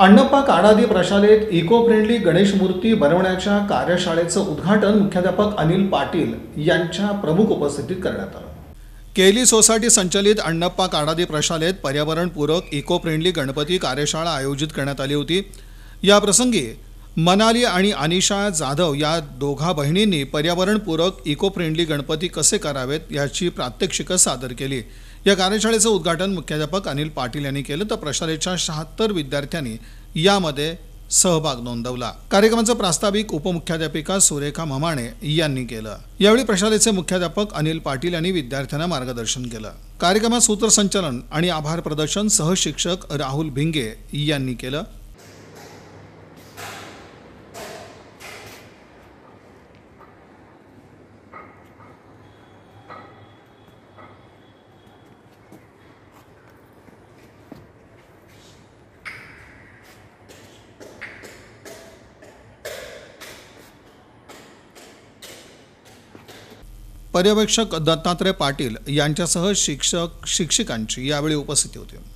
अण्णप्पा काडादी प्रशालेत eco friendly Ganesh मूर्ती बनवण्याच्या कार्यशाळेचं उद्घाटन मुख्याध्यापक अनिल पाटील यांच्या प्रमुख उपस्थितीत करण्यात आलं केली सोसायटी संचलित अण्णप्पा काडादी प्रशालेत पर्यावरणपूरक इको फ्रेंडली गणपती कार्यशाळा आयोजित करण्यात आली होती याप्रसंगी मनाली आणि अनिशा जाधव या दोघा बहिणींनी पर्यावरणपूरक इको फ्रेंडली गणपती कसे करावेत याची प्रात्यक्षिकं सादर केली या कार्यशाळेचं उद्घाटन मुख्याध्यापक अनिल पाटील यांनी केलं तर प्रशालेच्या शहात्तर विद्यार्थ्यांनी यामध्ये सहभाग नोंदवला कार्यक्रमाचं प्रास्ताविक उपमुख्याध्यापिका सुरेखा ममाणे यांनी केलं यावेळी प्रशालेचे मुख्याध्यापक अनिल पाटील यांनी विद्यार्थ्यांना मार्गदर्शन केलं कार्यक्रमात सूत्रसंचालन आणि आभार प्रदर्शन सहशिक्षक राहुल भिंगे यांनी केलं पर्यवेक्षक दत्तात्रय पाटील यांच्यासह शिक्षक शिक्षिकांची यावेळी उपस्थिती होती